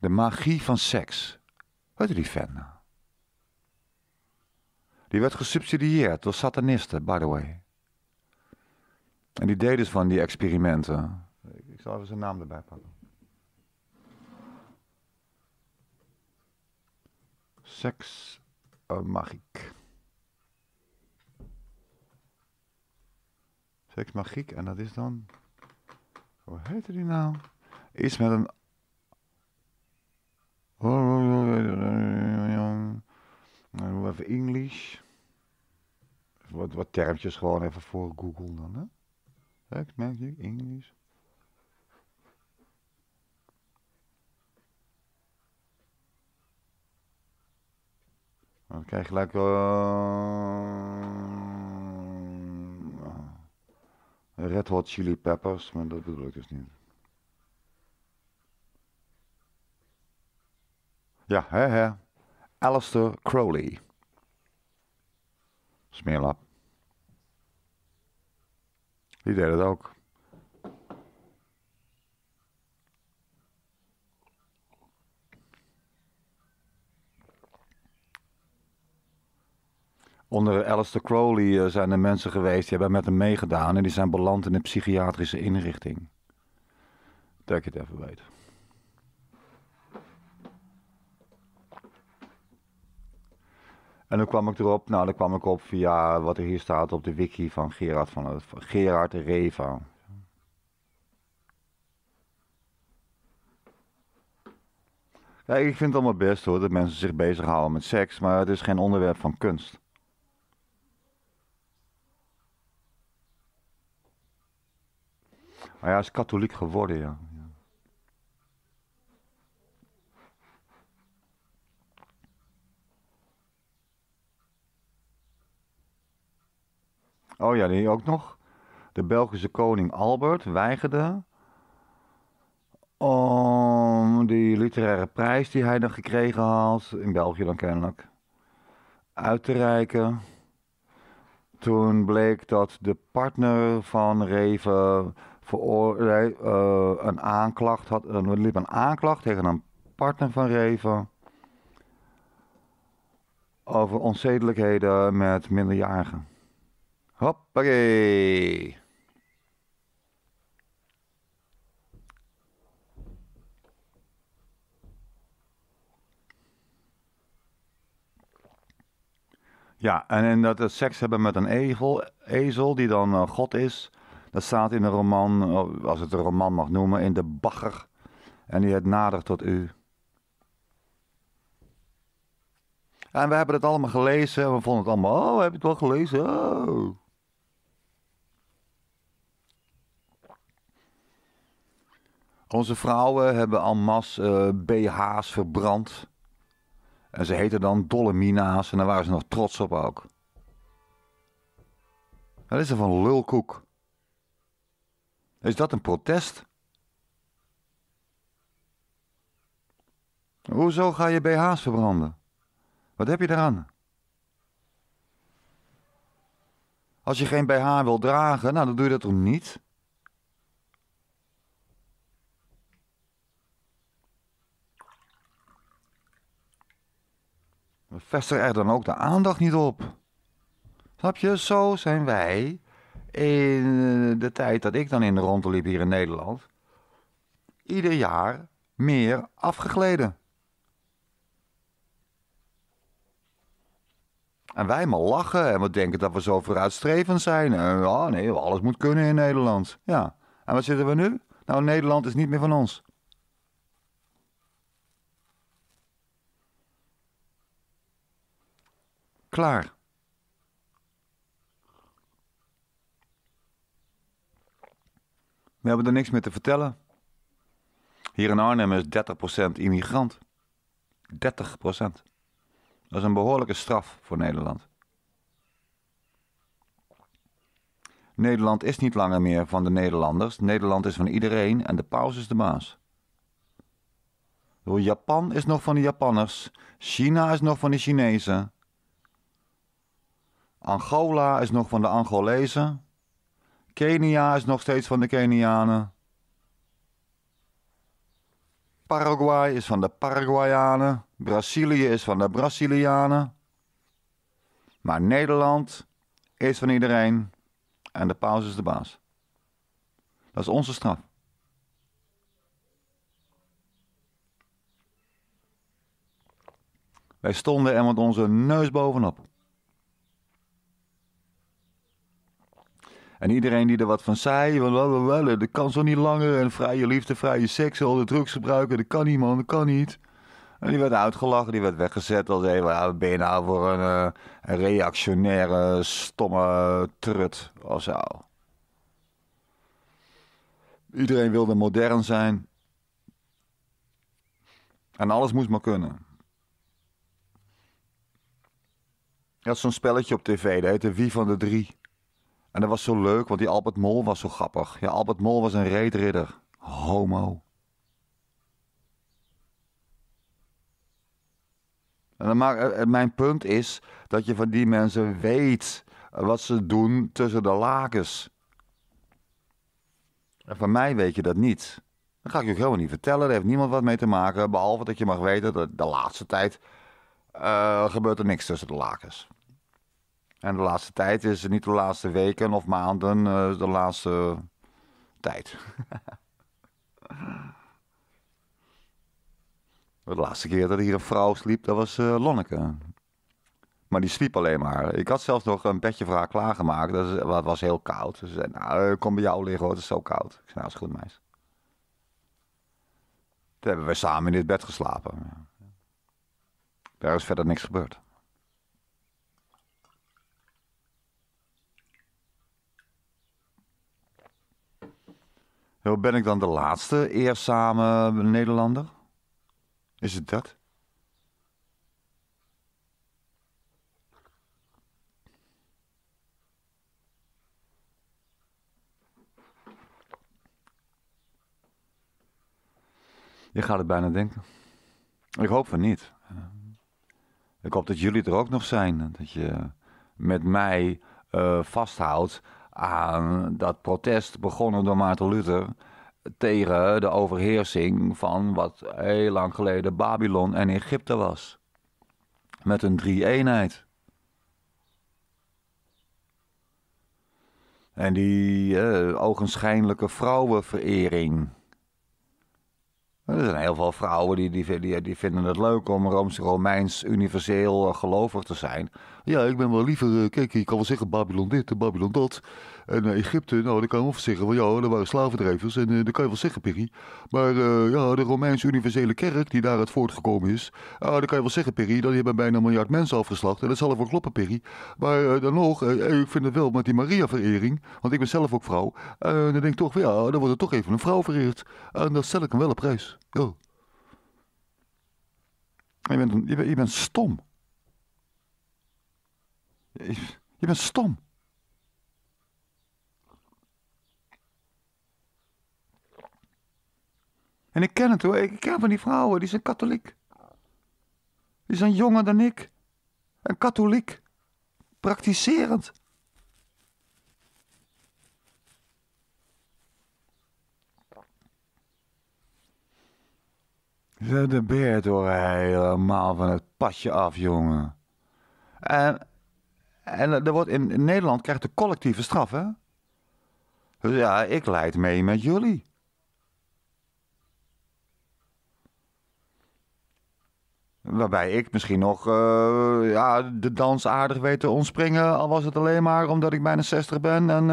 De magie van seks. Weet u die vent nou? Die werd gesubsidieerd door satanisten, by the way. En die deed dus van die experimenten. Ik zal even zijn naam erbij pakken. Seks eh, magiek. Seks magiek, en dat is dan. Hoe heette die nou? Iets met een we nou, even Engels. Wat, wat termpjes gewoon even voor Google dan, hè? Kijk, merk je, Engels. Dan krijg je gelijk... Eh, ah, Red Hot Chili Peppers, maar dat bedoel ik dus niet. Ja, hè, hè. Alistair Crowley. Smeerlap. Die deed het ook. Onder Alistair Crowley eh, zijn er mensen geweest die hebben met hem meegedaan en die zijn beland in een psychiatrische inrichting. Dat ik het even weet. En dan kwam ik erop, nou dan kwam ik op via wat er hier staat op de wiki van Gerard van, Gerard Reva. Kijk, ik vind het allemaal best hoor, dat mensen zich bezighouden met seks, maar het is geen onderwerp van kunst. Maar ja, hij is katholiek geworden, ja. Oh ja, die ook nog. De Belgische koning Albert weigerde om die literaire prijs die hij dan gekregen had, in België dan kennelijk, uit te reiken. Toen bleek dat de partner van Reven eh, een aanklacht had. Eh, er liep een aanklacht tegen een partner van Reven. Over onzedelijkheden met minderjarigen. Hoppakee. Ja, en, dat het seks hebben met een egel, ezel, die dan eh, God is, dat staat in een roman, eh, als het een roman mag noemen, in de bagger. En die het nadert tot u. En we hebben het allemaal gelezen. We vonden het allemaal, oh, heb je het wel gelezen? Oh. Onze vrouwen hebben al masse eh, BH's verbrand. En ze heten dan dolle en daar waren ze nog trots op ook. Dat is er van lulkoek. Is dat een protest? Hoezo ga je BH's verbranden? Wat heb je eraan? Als je geen BH wil dragen, nou dan doe je dat toch niet? We er dan ook de aandacht niet op. Snap je? Zo zijn wij in eh, de tijd dat ik dan in de rondte liep hier in Nederland. Ieder jaar meer afgegleden. En wij maar lachen en we denken dat we zo vooruitstrevend zijn. En, ja, ah, nee, alles moet kunnen in Nederland. Ja. En wat zitten we nu? Nou, Nederland is niet meer van ons. klaar. We hebben er niks meer te vertellen. Hier in Arnhem is 30% immigrant. 30%. Dat is een behoorlijke straf voor Nederland. Nederland is niet langer meer van de Nederlanders. Nederland is van iedereen en de paus is de baas. Japan is nog van de Japanners. China is nog van de Chinezen. Angola is nog van de Angolezen. Kenia is nog steeds van de Kenianen. Paraguay is van de Paraguayanen. Brazilië is van de Brazilianen. Maar Nederland is van iedereen. En de paus is de baas. Dat is onze straf. Wij stonden er met onze neus bovenop. En iedereen die er wat van zei, van dat kan zo niet langer. En vrije liefde, vrije seks, al de drugs gebruiken, dat kan niet man, dat kan niet. En die werd uitgelachen, die werd weggezet als even, ja, ben je nou voor een, eh, een reactionaire, stomme trut of zo. Iedereen wilde modern zijn. En alles moest maar kunnen. Er was zo'n spelletje op tv, dat heette Wie van de Drie. En dat was zo leuk, want die Albert Mol was zo grappig. Ja, Albert Mol was een reedridder. Homo. En dan maak, eh, eh, mijn punt is dat je van die mensen weet eh, wat ze doen tussen de lakens. En van mij weet je dat niet. Dat ga ik je ook helemaal niet vertellen. Daar heeft niemand wat mee te maken. Behalve dat je mag weten dat de laatste tijd gebeurt er niks tussen de lakens. En de laatste tijd is niet de laatste weken of maanden, eh, de laatste tijd. de laatste keer dat hier een vrouw sliep, dat was eh, Lonneke. Maar die sliep alleen maar. Ik had zelfs nog een bedje voor haar klaargemaakt. Dat eh, was, was heel koud. Ze zei, nou, kom bij jou liggen hoor, het is zo koud. Ik zei, nou, is goed meis. Toen hebben we samen in dit bed geslapen. Daar is verder niks gebeurd. Ben ik dan de laatste eerzame Nederlander? Is het dat? Je gaat het bijna denken. Ik hoop van niet. Ik hoop dat jullie er ook nog zijn. Dat je met mij eh, vasthoudt aan dat protest begonnen door Maarten Luther tegen de overheersing van wat heel lang geleden Babylon en Egypte was. Met een drie-eenheid. En die eh, ogenschijnlijke vrouwenverering. Er zijn heel veel vrouwen die, die, die, vinden het leuk om Rooms-Romeins universeel eh, gelovig te zijn. Ja, ik ben wel liever, eh, kijk, ik kan wel zeggen Babylon dit en Babylon dat. En eh, Egypte, nou, daar eh, kan je wel zeggen van ja, er waren slavendrijvers en uh, dat kan je wel zeggen, Piri, Maar eh, ja, de Romeinse universele kerk die daaruit voortgekomen is, uh, kan je wel zeggen, Piri, dat hebben bijna een miljard mensen afgeslacht. En dat zal er wel kloppen, Piri. Maar dan nog, ik vind het wel met die Maria-verering, want ik ben zelf ook vrouw, en dan denk ik toch, ja, dan wordt er toch even een vrouw vereerd. En dat stel ik hem wel op prijs. Yo. Je bent, je, bent, stom. je bent stom. En ik ken het hoor, ik ken van die vrouwen, die zijn katholiek. Die zijn jonger dan ik. En katholiek. Praktiserend. Ze de beert hoor helemaal van het pasje af, jongen. En, en er wordt in, in Nederland krijgt de collectieve straf, hè? Dus ja, ik leid mee met jullie. Waarbij ik misschien nog eh, ja, de dans aardig weet te ontspringen. Al was het alleen maar omdat ik bijna 60 ben. En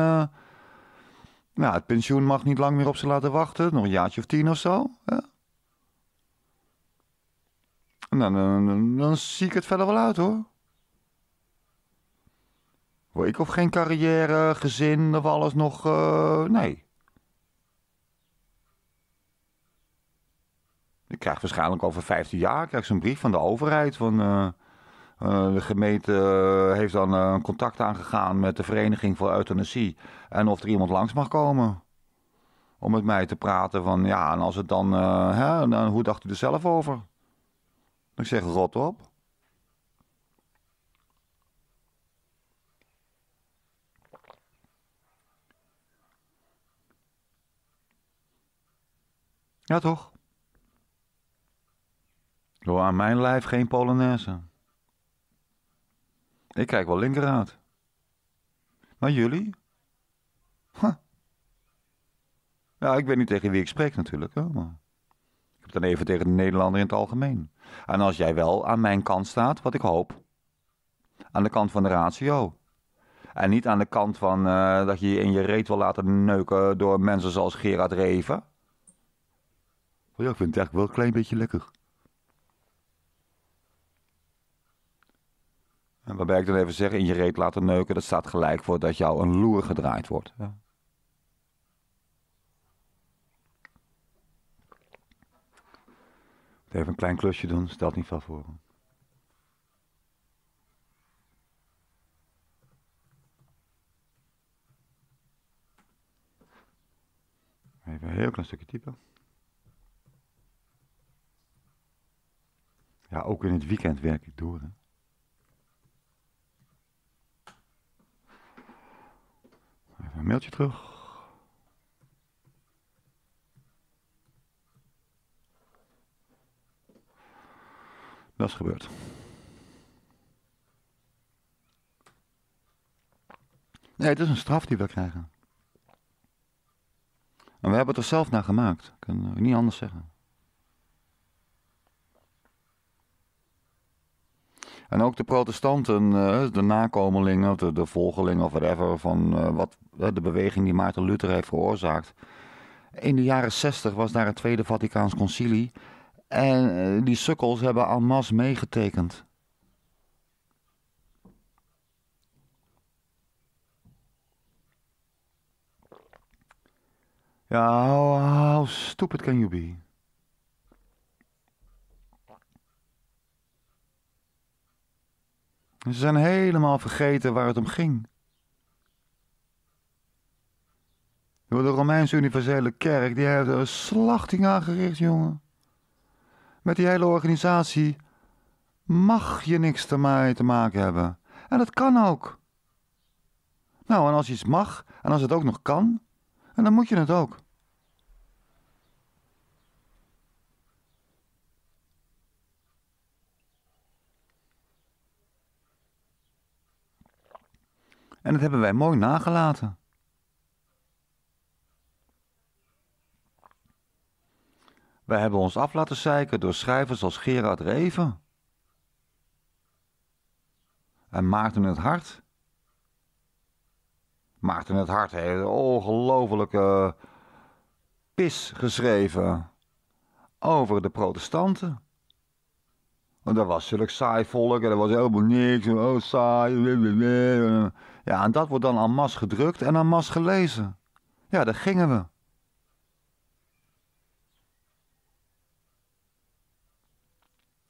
nou, het pensioen mag niet lang meer op ze laten wachten. Nog een jaartje of tien of zo. Hè? En dan, dan, dan, zie ik het verder wel uit hoor. Hoor ik of geen carrière, gezin of alles nog. Eh, nee. Ik krijg waarschijnlijk over 15 jaar krijg een brief van de overheid. Van, eh, eh, de gemeente eh, heeft dan contact aangegaan met de Vereniging voor Euthanasie. En of er iemand langs mag komen. Om met mij te praten van ja, en als het dan, hè, dan hoe dacht u er zelf over? Ik zeg rot op. Ja, toch? Door aan mijn lijf geen Polonaise. Ik kijk wel linkeruit. Maar jullie? Ja, ik weet niet tegen wie ik spreek natuurlijk. maar ik heb dan even tegen de Nederlander in het algemeen. En als jij wel aan mijn kant staat, wat ik hoop. Aan de kant van de ratio. En niet aan de kant van eh, dat je je in je reet wil laten neuken door mensen zoals Gerard Reven. Ja, ik vind het echt wel een klein beetje lekker. Waarbij ik dan even zeg, in je reet laten neuken, dat staat gelijk voor dat jou een loer gedraaid wordt. Ja. Even een klein klusje doen, stelt niet veel voor. Even een heel klein stukje typen. Ja, ook in het weekend werk ik door. Hè? Een mailtje terug. Dat is gebeurd. Nee, het is een straf die we krijgen. En we hebben het er zelf naar gemaakt. Kunnen we niet anders zeggen. En ook de protestanten, eh, de nakomelingen, de, volgelingen of whatever, van eh, wat, eh, de beweging die Maarten Luther heeft veroorzaakt. In de jaren 60 was daar het Tweede Vaticaans Concilie. En die sukkels hebben en masse meegetekend. Ja, how stupid can you be? ze zijn helemaal vergeten waar het om ging. de Romeinse Universele Kerk, die heeft er een slachting aangericht, jongen. Met die hele organisatie mag je niks te mij te maken hebben. En dat kan ook. Nou, en als iets mag, en als het ook nog kan, dan moet je het ook. En dat hebben wij mooi nagelaten. Wij hebben ons af laten zeiken door schrijvers als Gerard Reven en Maarten het Hart. Maarten het Hart heeft een ongelofelijke pis geschreven over de protestanten. Want dat was natuurlijk saai volk en dat was helemaal niks. En, oh, saai. Ja, en dat wordt dan aan mas gedrukt en aan mas gelezen. Ja, daar gingen we.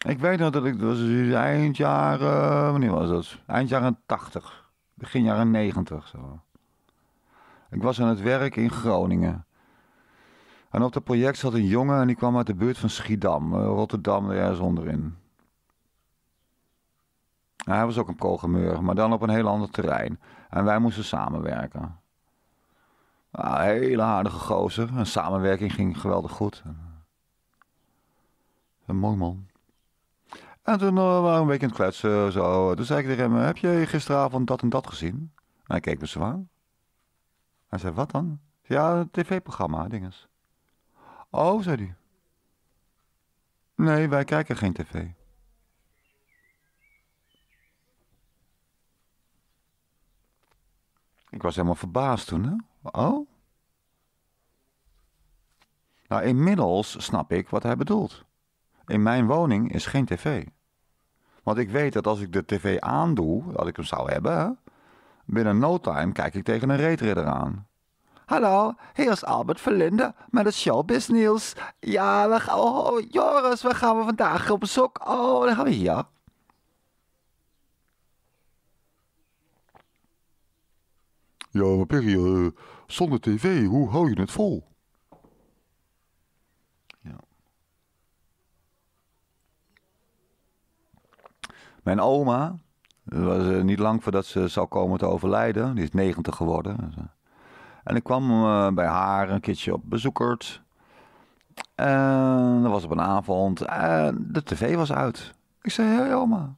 Ik weet nog dat ik, dat was dus eind jaren, wanneer was dat? Eind jaren 80, begin jaren 90 zo. Ik was aan het werk in Groningen. En op dat project zat een jongen en die kwam uit de buurt van Schiedam, eh, Rotterdam, daar ergens onderin. Nou, hij was ook een programmeur, maar dan op een heel ander terrein. En wij moesten samenwerken. Nou, hele aardige gozer. En samenwerking ging geweldig goed. Een mooi man. En toen eh, waren we een week aan het kletsen. Zo. Toen zei ik tegen hem, heb je gisteravond dat en dat gezien? En hij keek me zo aan. Hij zei, wat dan? Ja, een tv-programma, dinges. Oh, zei hij. Nee, wij kijken geen tv. Ik was helemaal verbaasd toen. Hè? Oh? Nou, inmiddels snap ik wat hij bedoelt. In mijn woning is geen tv. Want ik weet dat als ik de tv aandoe, dat ik hem zou hebben, binnen no time kijk ik tegen een reetridder aan. Hallo, hier is Albert Verlinden met het Showbiz Nieuws. Ja, we gaan, oh, oh, Joris, waar gaan we vandaag op bezoek? Oh, dan gaan we hier. Ja, maar Perry, zonder tv, hoe hou je het vol? Ja. Mijn oma, was eh, niet lang voordat ze zou komen te overlijden. Die is 90 geworden. Dus, eh, en ik kwam eh, bij haar een keertje op bezoekert. En dat was op een avond. En de tv was uit. Ik zei, hé hey, oma.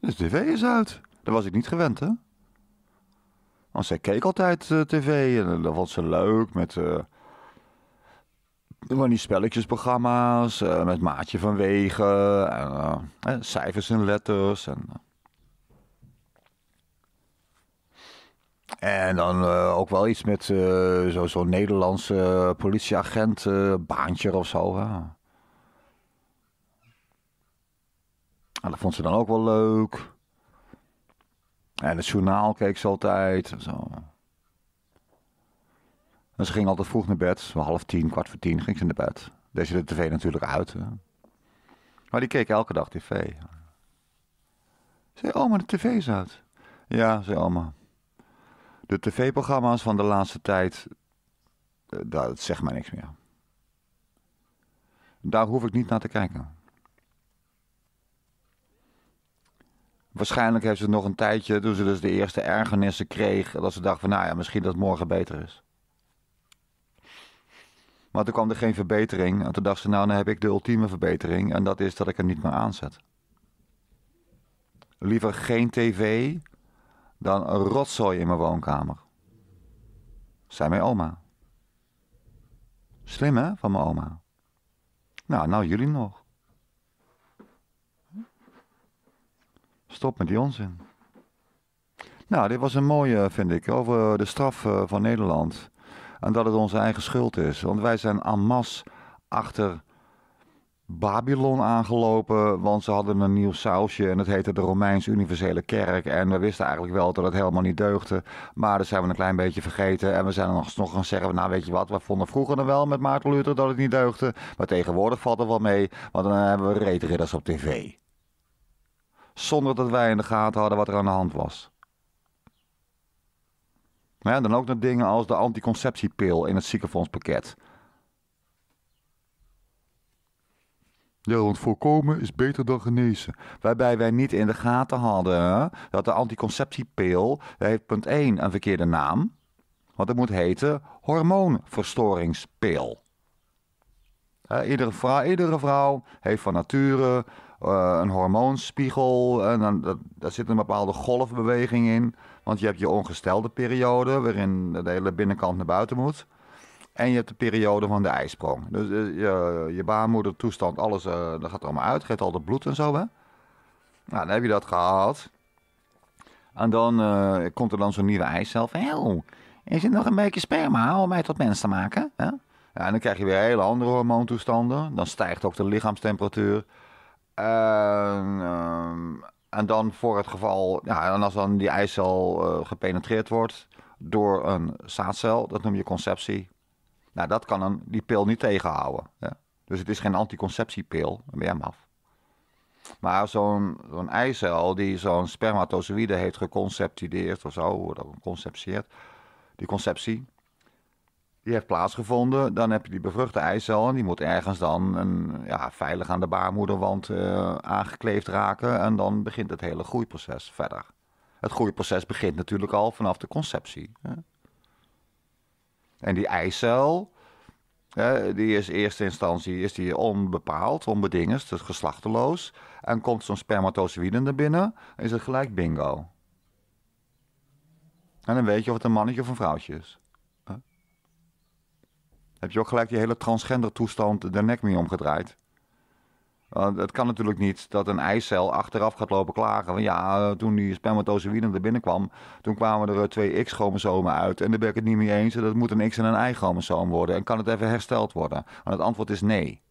De tv is uit. Dat was ik niet gewend, hè? Want zij keek altijd eh, tv en eh, dat vond ze leuk met uh, van die spelletjesprogramma's, met Maatje van Wegen, en, cijfers en letters. En, en dan ook wel iets met zo'n zo Nederlandse politieagent, baantje of zo. dat vond ze dan ook wel leuk. En het journaal keek ze altijd. En, zo. en ze ging altijd vroeg naar bed. Zo half tien, kwart voor tien ging ze naar bed. Deze de tv natuurlijk uit. Maar die keek elke dag tv. Zei oma, de tv is uit. Ja, zei oma. De tv-programma's van de laatste tijd, eh, dat zegt mij niks meer. Daar hoef ik niet naar te kijken. waarschijnlijk heeft ze nog een tijdje, toen ze dus de eerste ergernissen kreeg, dat ze dacht van nou ja, misschien dat het morgen beter is. Maar toen kwam er geen verbetering en toen dacht ze nou, dan heb ik de ultieme verbetering en dat is dat ik er niet meer aanzet. Liever geen tv dan een rotzooi in mijn woonkamer. Zei mijn oma. Slim hè, van mijn oma. Nou, nou jullie nog. Stop met die onzin. Nou, dit was een mooie, eh, vind ik, over de straf eh, van Nederland. En dat het onze eigen schuld is. Want wij zijn en masse achter Babylon aangelopen, want ze hadden een nieuw sausje en dat heette de Romeins Universele Kerk. En we wisten eigenlijk wel dat het helemaal niet deugde, maar dat zijn we een klein beetje vergeten. En we zijn nog, gaan zeggen, nou weet je wat, we vonden vroeger dan wel met Maarten Luther dat het niet deugde, maar tegenwoordig valt er wel mee, want dan hebben we reetridders op tv zonder dat wij in de gaten hadden wat er aan de hand was. Ja, dan ook nog dingen als de anticonceptiepil in het ziekenfondspakket. Ja, want voorkomen is beter dan genezen. Waarbij wij niet in de gaten hadden dat de anticonceptiepil, heeft punt 1 een verkeerde naam. Want het moet heten hormoonverstoringspil. Iedere iedere vrouw heeft van nature eh, een hormoonspiegel. En dan, dat, daar zit een bepaalde golfbeweging in. Want je hebt je ongestelde periode, waarin de hele binnenkant naar buiten moet. En je hebt de periode van de ijsprong. Dus eh, je, je alles, eh, dat gaat er allemaal uit. Geeft al dat bloed en zo, Nou, dan heb je dat gehad. En dan komt er dan zo'n nieuwe eicel Heel, is er nog een beetje sperma om mij tot mens te maken? Ja, en dan krijg je weer hele andere hormoontoestanden. Dan stijgt ook de lichaamstemperatuur. Ehm, en dan voor het geval, ja, en als dan die eicel eh, gepenetreerd wordt door een zaadcel, dat noem je conceptie. Nou, dat kan een, die pil niet tegenhouden. Dus het is geen anticonceptiepil, dan ben je hem af. Maar zo'n zo'n eicel die zo'n spermatozoïde heeft geconceptideerd of zo, dat geconceptieerd, die conceptie, die heeft plaatsgevonden. Dan heb je die bevruchte eicel en die moet ergens dan een, ja, veilig aan de baarmoederwand eh, aangekleefd raken. En dan begint het hele groeiproces verder. Het groeiproces begint natuurlijk al vanaf de conceptie. En die eicel, die is in eerste instantie is die onbepaald, onbedingend, dus geslachteloos. En komt zo'n spermatozoïde naar binnen, is het gelijk bingo. En dan weet je of het een mannetje of een vrouwtje is heb je ook gelijk die hele transgender toestand de nek mee omgedraaid. Want het kan natuurlijk niet dat een eicel achteraf gaat lopen klagen. Van ja, eh, toen die spermatozoïden er binnenkwam, toen kwamen er eh, twee X-chromosomen uit. En daar ben ik het niet mee eens. Dat moet een X en een Y-chromosoom worden. En kan het even hersteld worden? En het antwoord is nee.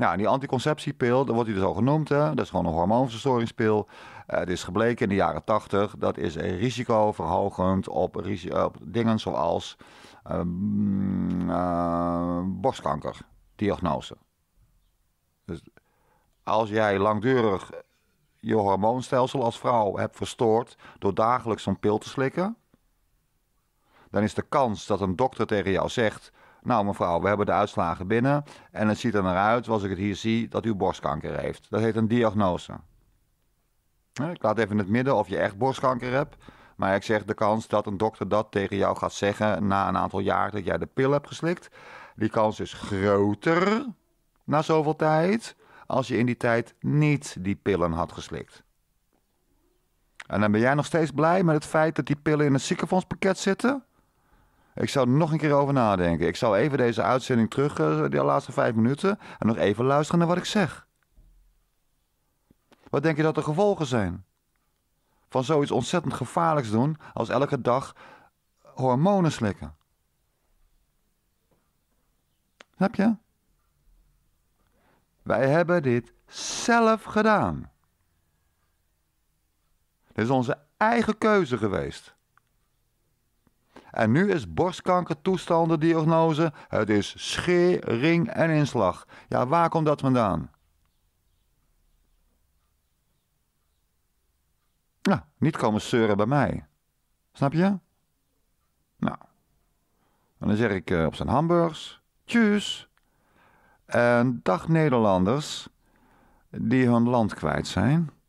Nou, die anticonceptiepil, dat wordt hij dus al genoemd. Hè? Dat is gewoon een hormoonverstoringspil. Eh, het is gebleken in de jaren 80. Dat is risicoverhogend op, risico, eh, op dingen zoals uh, borstkanker. Diagnose. Dus als jij langdurig je hormoonstelsel als vrouw hebt verstoord door dagelijks zo'n pil te slikken, dan is de kans dat een dokter tegen jou zegt nou, mevrouw, we hebben de uitslagen binnen. En het ziet er naar uit, zoals ik het hier zie, dat u borstkanker heeft. Dat heet een diagnose. Ik laat even in het midden of je echt borstkanker hebt. Maar ik zeg de kans dat een dokter dat tegen jou gaat zeggen na een aantal jaar dat jij de pil hebt geslikt. Die kans is groter na zoveel tijd als je in die tijd niet die pillen had geslikt. En dan ben jij nog steeds blij met het feit dat die pillen in het ziekenfondspakket zitten? Ik zou er nog een keer over nadenken. Ik zou even deze uitzending terug, eh, de laatste vijf minuten, en nog even luisteren naar wat ik zeg. Wat denk je dat de gevolgen zijn? Van zoiets ontzettend gevaarlijks doen als elke dag hormonen slikken. Snap je? Wij hebben dit zelf gedaan. Dit is onze eigen keuze geweest. En nu is borstkankertoestanden, diagnose. Het is schering en inslag. Ja, waar komt dat vandaan? Nou, niet komen zeuren bij mij. Snap je? Nou. dan zeg ik eh, op zijn hamburgers. Tjus. En dag Nederlanders die hun land kwijt zijn.